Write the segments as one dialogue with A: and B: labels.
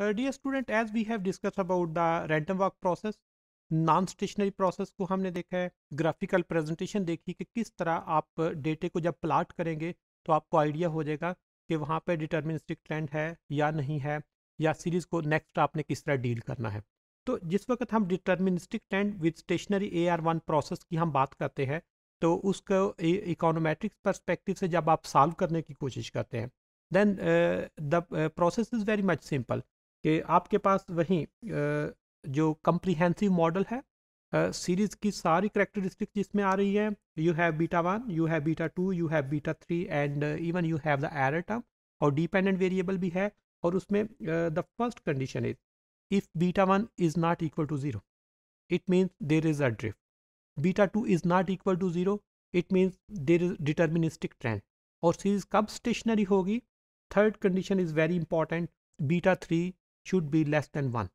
A: Uh, dear student, as we have discussed about the random walk process, non stationary process को हमने देखा है graphical presentation देखी कि किस तरह आप डेटे uh, को जब प्लाट करेंगे तो आपको आइडिया हो जाएगा कि वहाँ पर डिटर्मिनिस्टिक ट्रेंड है या नहीं है या सीरीज़ को नेक्स्ट आपने किस तरह डील करना है तो जिस वक्त हम deterministic trend with stationary A R one process की हम बात करते हैं तो उसको इकोनोमेट्रिक्स परस्पेक्टिव से जब आप सॉल्व करने की कोशिश करते हैं then the process is very much simple कि आपके पास वहीं जो कंप्रीहेंसिव मॉडल है सीरीज की सारी करेक्टरिस्टिक जिसमें आ रही है you have beta one you have beta two you have beta three and even you have the error term और डिपेंडेंट वेरिएबल भी है और उसमें the first condition is if beta one is not equal to zero it means there is a drift beta two is not equal to zero it means there is deterministic trend और series कब stationary होगी third condition is very important beta three should be less than one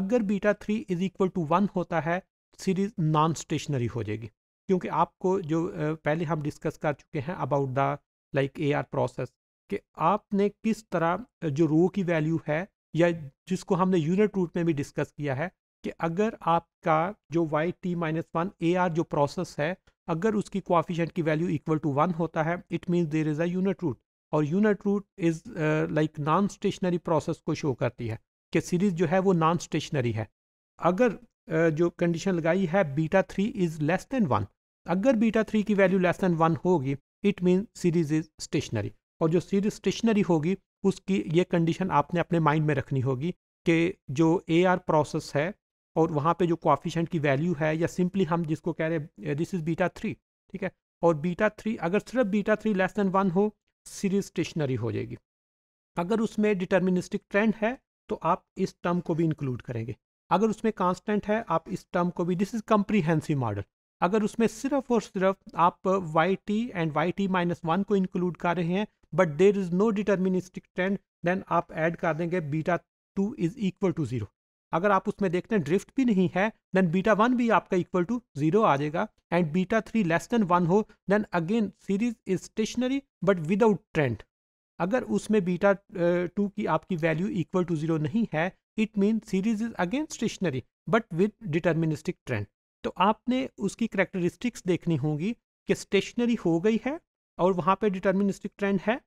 A: अगर beta three is equal to one होता है series non stationery हो जाएगी क्योंकि आपको जो पहले हम डिस्कस कर चुके हैं about the like A R process कि आपने किस तरह जो रो की वैल्यू है या जिसको हमने यूनिट रूट में भी डिस्कस किया है कि अगर आपका जो Y T minus one A R जो प्रोसेस है अगर उसकी कोफिशेंट की वैल्यू इक्वल टू वन होता है it means there is a unit root और unit root is like non stationary process को शो करती है कि सीरीज़ जो है वो नॉन स्टेशनरी है अगर जो कंडीशन लगाई है beta three is less than one अगर बीटा थ्री की वैल्यू लेस देन वन होगी it mean series is stationary और जो सीरीज स्टेशनरी होगी उसकी ये कंडीशन आपने अपने माइंड में रखनी होगी कि जो ए आर प्रोसेस है और वहाँ पे जो कॉफिशेंट की वैल्यू है या सिंपली हम जिसको कह रहे हैं दिस इज़ बीटा थ्री ठीक है और बीटा थ्री अगर सिर्फ beta three less than one हो सीरीज स्टेशनरी हो जाएगी अगर उसमें डिटर्मिनिस्टिक ट्रेंड है तो आप इस टर्म को भी इंक्लूड करेंगे अगर उसमें कांस्टेंट है आप इस टर्म को भी दिस इज कम्प्रीहेंसिव मॉडल अगर उसमें सिर्फ और सिर्फ आप Y T and Y T minus one को इंक्लूड कर रहे हैं but there is no deterministic trend then आप ऐड कर देंगे beta two is equal to zero अगर आप उसमें देखते हैं ड्रिफ्ट भी नहीं है देन बीटा वन भी आपका इक्वल टू जीरो आ जाएगा and beta three less than one हो then again series is stationary but without trend अगर उसमें बीटा टू की आपकी वैल्यू इक्वल टू जीरो नहीं है it mean series is again stationary but with deterministic trend तो आपने उसकी करेक्टरिस्टिक्स देखनी होगी कि स्टेशनरी हो गई है और वहाँ पे डिटर्मिनिस्टिक ट्रेंड है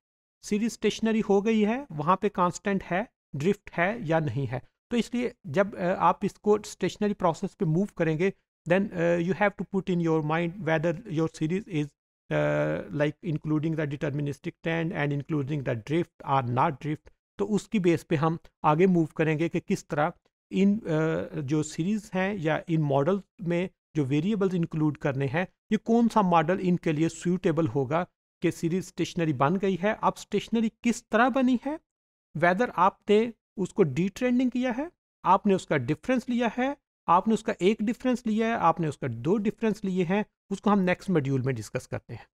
A: सीरीज स्टेशनरी हो गई है वहाँ पे कांस्टेंट है ड्रिफ्ट है या नहीं है तो इसलिए जब आप इसको स्टेशनरी प्रोसेस पे मूव करेंगे then you have to put in your mind whether your series is like including the deterministic trend and including the drift or not drift तो उसकी बेस पे हम आगे मूव करेंगे कि किस तरह इन uh, जो सीरीज़ हैं या इन मॉडल में जो वेरिएबल्स इंक्लूड करने हैं ये कौन सा मॉडल इनके लिए सूटेबल होगा कि सीरीज स्टेशनरी बन गई है अब स्टेशनरी किस तरह बनी है वेदर आपने उसको डी ट्रेंडिंग किया है आपने उसका डिफरेंस लिया है आपने उसका एक डिफरेंस लिया है आपने उसका दो डिफरेंस लिए हैं उसको हम नेक्स्ट मॉड्यूल में डिस्कस करते हैं